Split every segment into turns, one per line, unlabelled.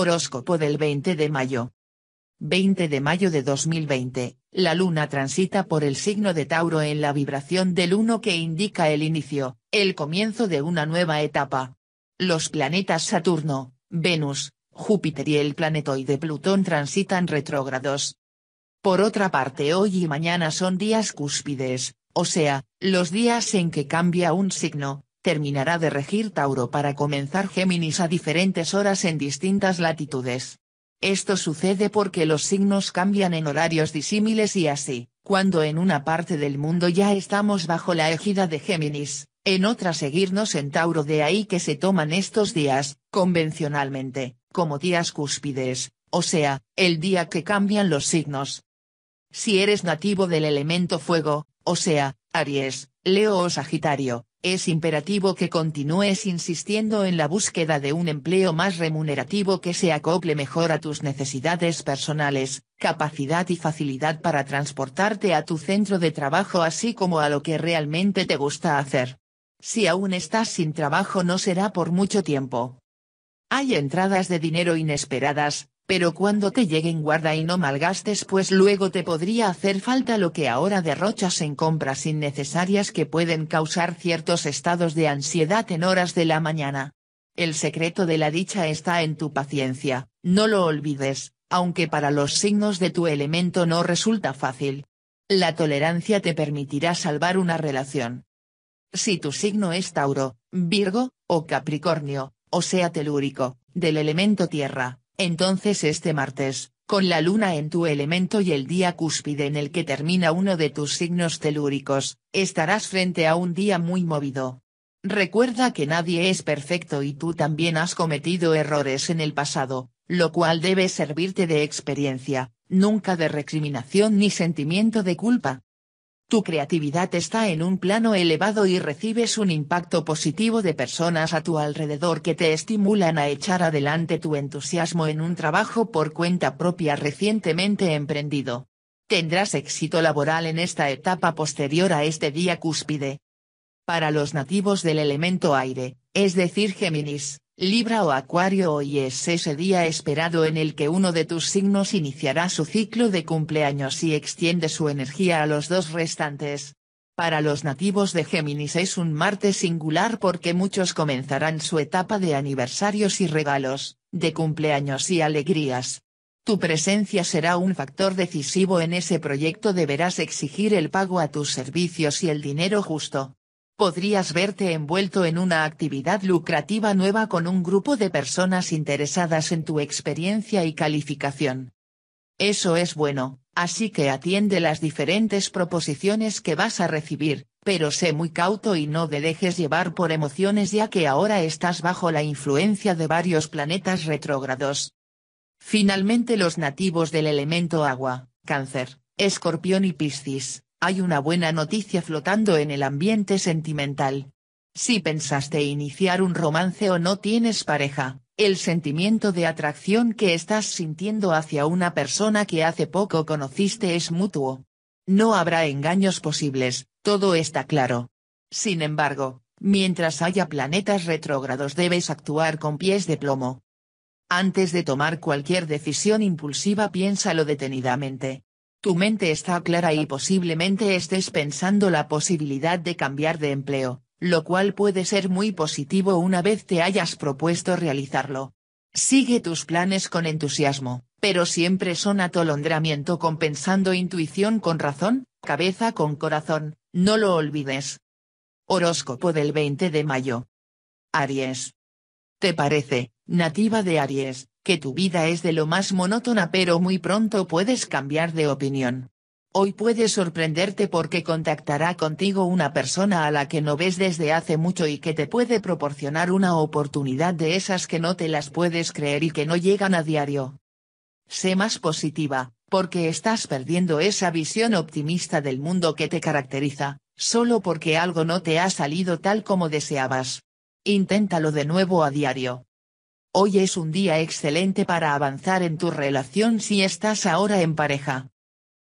Horóscopo del 20 de mayo. 20 de mayo de 2020, la luna transita por el signo de Tauro en la vibración del 1 que indica el inicio, el comienzo de una nueva etapa. Los planetas Saturno, Venus, Júpiter y el planetoide Plutón transitan retrógrados. Por otra parte hoy y mañana son días cúspides, o sea, los días en que cambia un signo, terminará de regir Tauro para comenzar Géminis a diferentes horas en distintas latitudes. Esto sucede porque los signos cambian en horarios disímiles y así, cuando en una parte del mundo ya estamos bajo la ejida de Géminis, en otra seguirnos en Tauro de ahí que se toman estos días, convencionalmente, como días cúspides, o sea, el día que cambian los signos. Si eres nativo del elemento fuego, o sea, Aries, Leo o Sagitario, es imperativo que continúes insistiendo en la búsqueda de un empleo más remunerativo que se acople mejor a tus necesidades personales, capacidad y facilidad para transportarte a tu centro de trabajo así como a lo que realmente te gusta hacer. Si aún estás sin trabajo no será por mucho tiempo. Hay entradas de dinero inesperadas, pero cuando te lleguen guarda y no malgastes pues luego te podría hacer falta lo que ahora derrochas en compras innecesarias que pueden causar ciertos estados de ansiedad en horas de la mañana. El secreto de la dicha está en tu paciencia, no lo olvides, aunque para los signos de tu elemento no resulta fácil. La tolerancia te permitirá salvar una relación. Si tu signo es Tauro, Virgo, o Capricornio, o sea telúrico, del elemento tierra, entonces este martes, con la luna en tu elemento y el día cúspide en el que termina uno de tus signos telúricos, estarás frente a un día muy movido. Recuerda que nadie es perfecto y tú también has cometido errores en el pasado, lo cual debe servirte de experiencia, nunca de recriminación ni sentimiento de culpa. Tu creatividad está en un plano elevado y recibes un impacto positivo de personas a tu alrededor que te estimulan a echar adelante tu entusiasmo en un trabajo por cuenta propia recientemente emprendido. Tendrás éxito laboral en esta etapa posterior a este día cúspide. Para los nativos del elemento aire, es decir, Géminis, Libra o Acuario hoy es ese día esperado en el que uno de tus signos iniciará su ciclo de cumpleaños y extiende su energía a los dos restantes. Para los nativos de Géminis es un martes singular porque muchos comenzarán su etapa de aniversarios y regalos, de cumpleaños y alegrías. Tu presencia será un factor decisivo en ese proyecto deberás exigir el pago a tus servicios y el dinero justo podrías verte envuelto en una actividad lucrativa nueva con un grupo de personas interesadas en tu experiencia y calificación. Eso es bueno, así que atiende las diferentes proposiciones que vas a recibir, pero sé muy cauto y no te dejes llevar por emociones ya que ahora estás bajo la influencia de varios planetas retrógrados. Finalmente los nativos del elemento agua, cáncer, escorpión y piscis hay una buena noticia flotando en el ambiente sentimental. Si pensaste iniciar un romance o no tienes pareja, el sentimiento de atracción que estás sintiendo hacia una persona que hace poco conociste es mutuo. No habrá engaños posibles, todo está claro. Sin embargo, mientras haya planetas retrógrados debes actuar con pies de plomo. Antes de tomar cualquier decisión impulsiva piénsalo detenidamente. Tu mente está clara y posiblemente estés pensando la posibilidad de cambiar de empleo, lo cual puede ser muy positivo una vez te hayas propuesto realizarlo. Sigue tus planes con entusiasmo, pero siempre son atolondramiento compensando intuición con razón, cabeza con corazón, no lo olvides. Horóscopo del 20 de mayo. Aries. ¿Te parece, nativa de Aries, que tu vida es de lo más monótona pero muy pronto puedes cambiar de opinión. Hoy puedes sorprenderte porque contactará contigo una persona a la que no ves desde hace mucho y que te puede proporcionar una oportunidad de esas que no te las puedes creer y que no llegan a diario. Sé más positiva, porque estás perdiendo esa visión optimista del mundo que te caracteriza, solo porque algo no te ha salido tal como deseabas. Inténtalo de nuevo a diario, Hoy es un día excelente para avanzar en tu relación si estás ahora en pareja.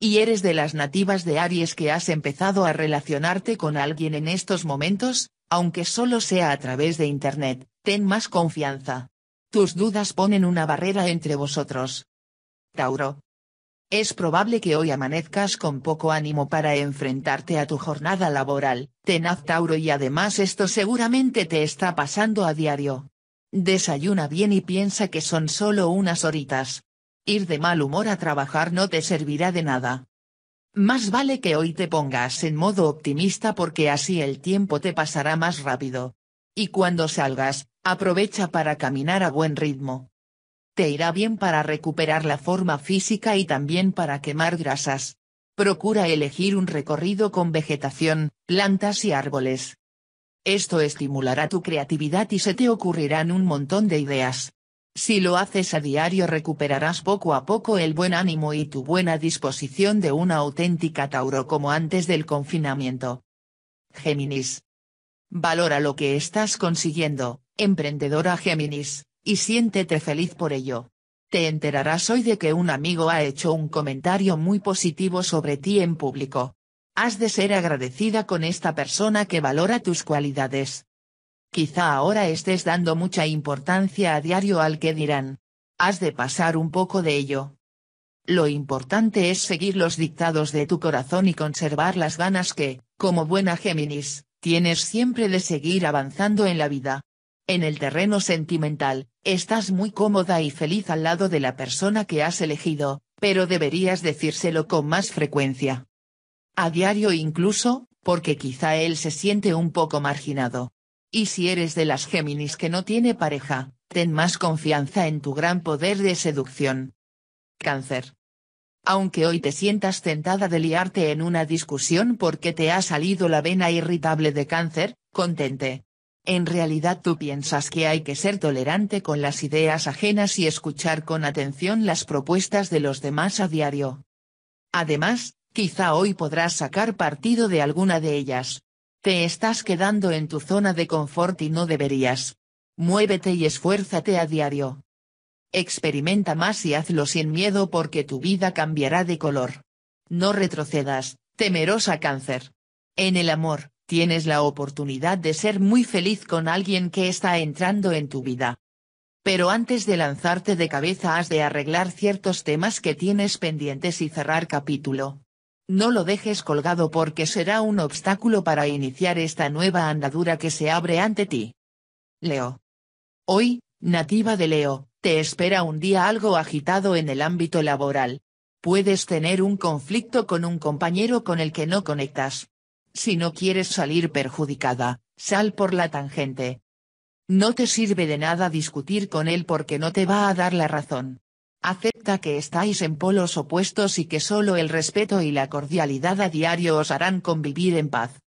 Y eres de las nativas de Aries que has empezado a relacionarte con alguien en estos momentos, aunque solo sea a través de Internet, ten más confianza. Tus dudas ponen una barrera entre vosotros. Tauro. Es probable que hoy amanezcas con poco ánimo para enfrentarte a tu jornada laboral, tenaz Tauro y además esto seguramente te está pasando a diario. Desayuna bien y piensa que son solo unas horitas. Ir de mal humor a trabajar no te servirá de nada. Más vale que hoy te pongas en modo optimista porque así el tiempo te pasará más rápido. Y cuando salgas, aprovecha para caminar a buen ritmo. Te irá bien para recuperar la forma física y también para quemar grasas. Procura elegir un recorrido con vegetación, plantas y árboles. Esto estimulará tu creatividad y se te ocurrirán un montón de ideas. Si lo haces a diario recuperarás poco a poco el buen ánimo y tu buena disposición de una auténtica Tauro como antes del confinamiento. Géminis. Valora lo que estás consiguiendo, emprendedora Géminis, y siéntete feliz por ello. Te enterarás hoy de que un amigo ha hecho un comentario muy positivo sobre ti en público. Has de ser agradecida con esta persona que valora tus cualidades. Quizá ahora estés dando mucha importancia a diario al que dirán. Has de pasar un poco de ello. Lo importante es seguir los dictados de tu corazón y conservar las ganas que, como buena Géminis, tienes siempre de seguir avanzando en la vida. En el terreno sentimental, estás muy cómoda y feliz al lado de la persona que has elegido, pero deberías decírselo con más frecuencia. A diario incluso, porque quizá él se siente un poco marginado. Y si eres de las Géminis que no tiene pareja, ten más confianza en tu gran poder de seducción. Cáncer. Aunque hoy te sientas tentada de liarte en una discusión porque te ha salido la vena irritable de cáncer, contente. En realidad tú piensas que hay que ser tolerante con las ideas ajenas y escuchar con atención las propuestas de los demás a diario. Además, Quizá hoy podrás sacar partido de alguna de ellas. Te estás quedando en tu zona de confort y no deberías. Muévete y esfuérzate a diario. Experimenta más y hazlo sin miedo porque tu vida cambiará de color. No retrocedas, temerosa cáncer. En el amor, tienes la oportunidad de ser muy feliz con alguien que está entrando en tu vida. Pero antes de lanzarte de cabeza has de arreglar ciertos temas que tienes pendientes y cerrar capítulo. No lo dejes colgado porque será un obstáculo para iniciar esta nueva andadura que se abre ante ti. Leo. Hoy, nativa de Leo, te espera un día algo agitado en el ámbito laboral. Puedes tener un conflicto con un compañero con el que no conectas. Si no quieres salir perjudicada, sal por la tangente. No te sirve de nada discutir con él porque no te va a dar la razón. Acepta que estáis en polos opuestos y que solo el respeto y la cordialidad a diario os harán convivir en paz.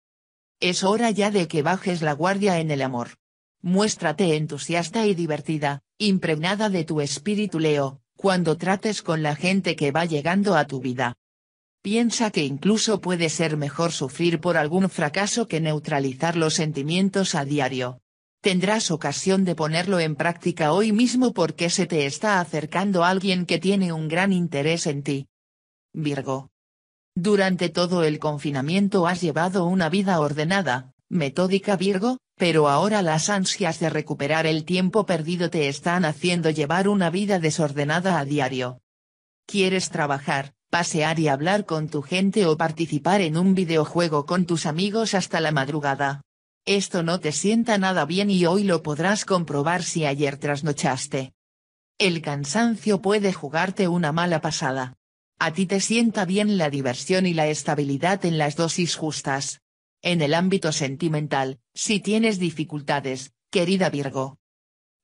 Es hora ya de que bajes la guardia en el amor. Muéstrate entusiasta y divertida, impregnada de tu espíritu leo, cuando trates con la gente que va llegando a tu vida. Piensa que incluso puede ser mejor sufrir por algún fracaso que neutralizar los sentimientos a diario. Tendrás ocasión de ponerlo en práctica hoy mismo porque se te está acercando alguien que tiene un gran interés en ti. Virgo. Durante todo el confinamiento has llevado una vida ordenada, metódica Virgo, pero ahora las ansias de recuperar el tiempo perdido te están haciendo llevar una vida desordenada a diario. Quieres trabajar, pasear y hablar con tu gente o participar en un videojuego con tus amigos hasta la madrugada esto no te sienta nada bien y hoy lo podrás comprobar si ayer trasnochaste. El cansancio puede jugarte una mala pasada. A ti te sienta bien la diversión y la estabilidad en las dosis justas. En el ámbito sentimental, si tienes dificultades, querida Virgo.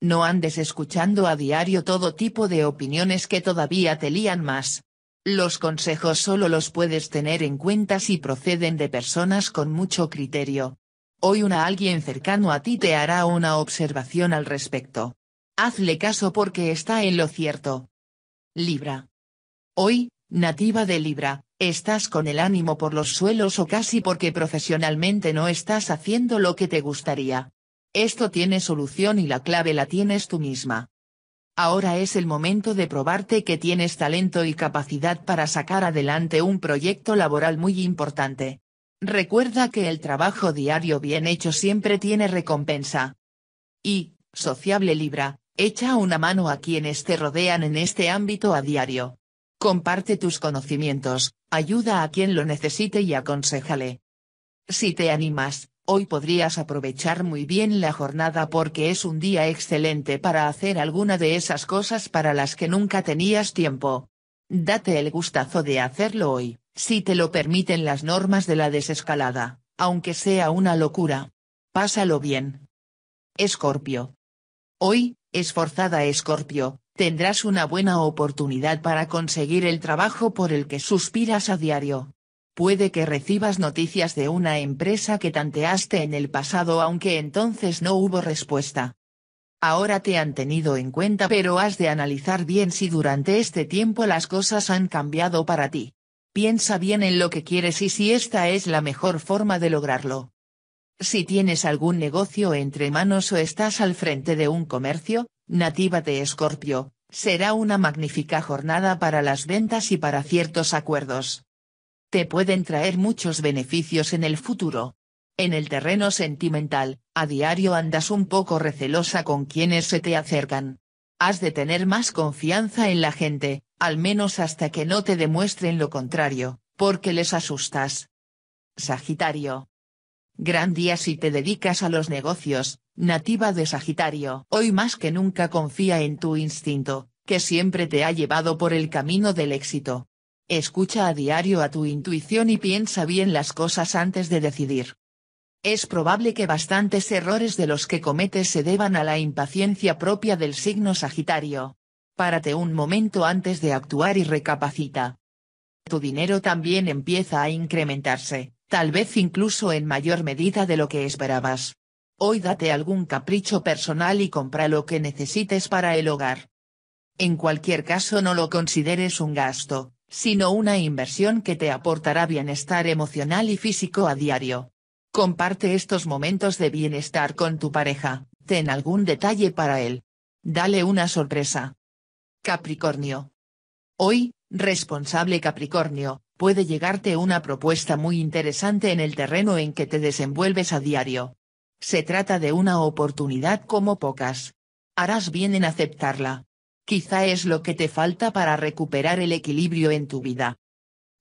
No andes escuchando a diario todo tipo de opiniones que todavía te lían más. Los consejos solo los puedes tener en cuenta si proceden de personas con mucho criterio, Hoy una alguien cercano a ti te hará una observación al respecto. Hazle caso porque está en lo cierto. Libra. Hoy, nativa de Libra, estás con el ánimo por los suelos o casi porque profesionalmente no estás haciendo lo que te gustaría. Esto tiene solución y la clave la tienes tú misma. Ahora es el momento de probarte que tienes talento y capacidad para sacar adelante un proyecto laboral muy importante. Recuerda que el trabajo diario bien hecho siempre tiene recompensa. Y, sociable Libra, echa una mano a quienes te rodean en este ámbito a diario. Comparte tus conocimientos, ayuda a quien lo necesite y aconsejale. Si te animas, hoy podrías aprovechar muy bien la jornada porque es un día excelente para hacer alguna de esas cosas para las que nunca tenías tiempo. Date el gustazo de hacerlo hoy si te lo permiten las normas de la desescalada, aunque sea una locura. Pásalo bien. Escorpio. Hoy, esforzada Escorpio, tendrás una buena oportunidad para conseguir el trabajo por el que suspiras a diario. Puede que recibas noticias de una empresa que tanteaste en el pasado aunque entonces no hubo respuesta. Ahora te han tenido en cuenta pero has de analizar bien si durante este tiempo las cosas han cambiado para ti piensa bien en lo que quieres y si esta es la mejor forma de lograrlo. Si tienes algún negocio entre manos o estás al frente de un comercio, nativa de Escorpio, será una magnífica jornada para las ventas y para ciertos acuerdos. Te pueden traer muchos beneficios en el futuro. En el terreno sentimental, a diario andas un poco recelosa con quienes se te acercan. Has de tener más confianza en la gente, al menos hasta que no te demuestren lo contrario, porque les asustas. Sagitario. Gran día si te dedicas a los negocios, nativa de Sagitario. Hoy más que nunca confía en tu instinto, que siempre te ha llevado por el camino del éxito. Escucha a diario a tu intuición y piensa bien las cosas antes de decidir. Es probable que bastantes errores de los que cometes se deban a la impaciencia propia del signo Sagitario. Párate un momento antes de actuar y recapacita. Tu dinero también empieza a incrementarse, tal vez incluso en mayor medida de lo que esperabas. Hoy date algún capricho personal y compra lo que necesites para el hogar. En cualquier caso no lo consideres un gasto, sino una inversión que te aportará bienestar emocional y físico a diario. Comparte estos momentos de bienestar con tu pareja, ten algún detalle para él. Dale una sorpresa. Capricornio. Hoy, responsable Capricornio, puede llegarte una propuesta muy interesante en el terreno en que te desenvuelves a diario. Se trata de una oportunidad como pocas. Harás bien en aceptarla. Quizá es lo que te falta para recuperar el equilibrio en tu vida.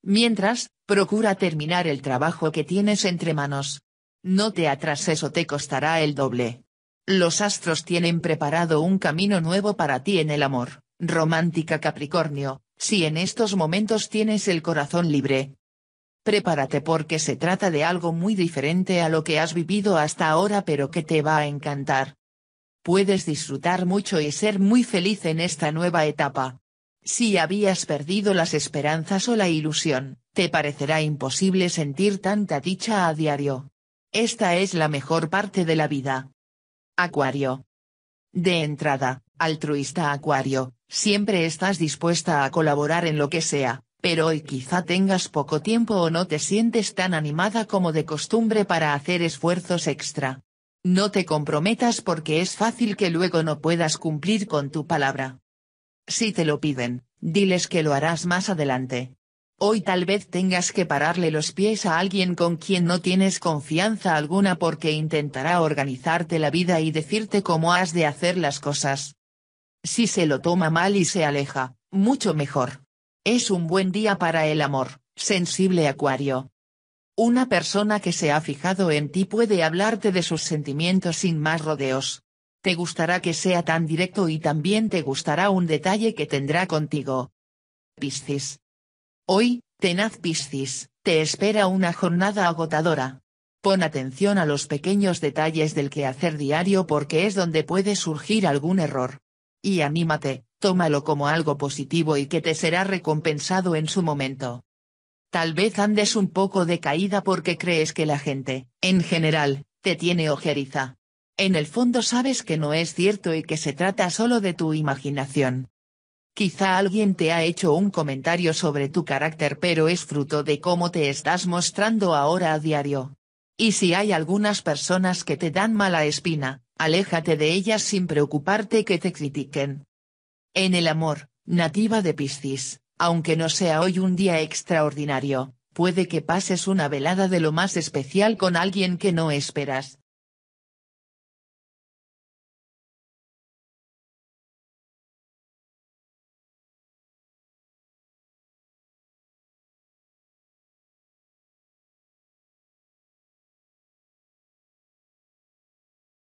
Mientras, procura terminar el trabajo que tienes entre manos. No te atrases o te costará el doble. Los astros tienen preparado un camino nuevo para ti en el amor. Romántica Capricornio, si en estos momentos tienes el corazón libre. Prepárate porque se trata de algo muy diferente a lo que has vivido hasta ahora pero que te va a encantar. Puedes disfrutar mucho y ser muy feliz en esta nueva etapa. Si habías perdido las esperanzas o la ilusión, te parecerá imposible sentir tanta dicha a diario. Esta es la mejor parte de la vida. Acuario. De entrada, altruista Acuario, siempre estás dispuesta a colaborar en lo que sea, pero hoy quizá tengas poco tiempo o no te sientes tan animada como de costumbre para hacer esfuerzos extra. No te comprometas porque es fácil que luego no puedas cumplir con tu palabra. Si te lo piden, diles que lo harás más adelante. Hoy tal vez tengas que pararle los pies a alguien con quien no tienes confianza alguna porque intentará organizarte la vida y decirte cómo has de hacer las cosas. Si se lo toma mal y se aleja, mucho mejor. Es un buen día para el amor, sensible Acuario. Una persona que se ha fijado en ti puede hablarte de sus sentimientos sin más rodeos. Te gustará que sea tan directo y también te gustará un detalle que tendrá contigo. Piscis. Hoy, tenaz Piscis, te espera una jornada agotadora. Pon atención a los pequeños detalles del quehacer diario porque es donde puede surgir algún error. Y anímate, tómalo como algo positivo y que te será recompensado en su momento. Tal vez andes un poco de caída porque crees que la gente, en general, te tiene ojeriza. En el fondo sabes que no es cierto y que se trata solo de tu imaginación. Quizá alguien te ha hecho un comentario sobre tu carácter pero es fruto de cómo te estás mostrando ahora a diario. Y si hay algunas personas que te dan mala espina, aléjate de ellas sin preocuparte que te critiquen. En el amor, nativa de Piscis, aunque no sea hoy un día extraordinario, puede que pases una velada de lo más especial con alguien que no esperas,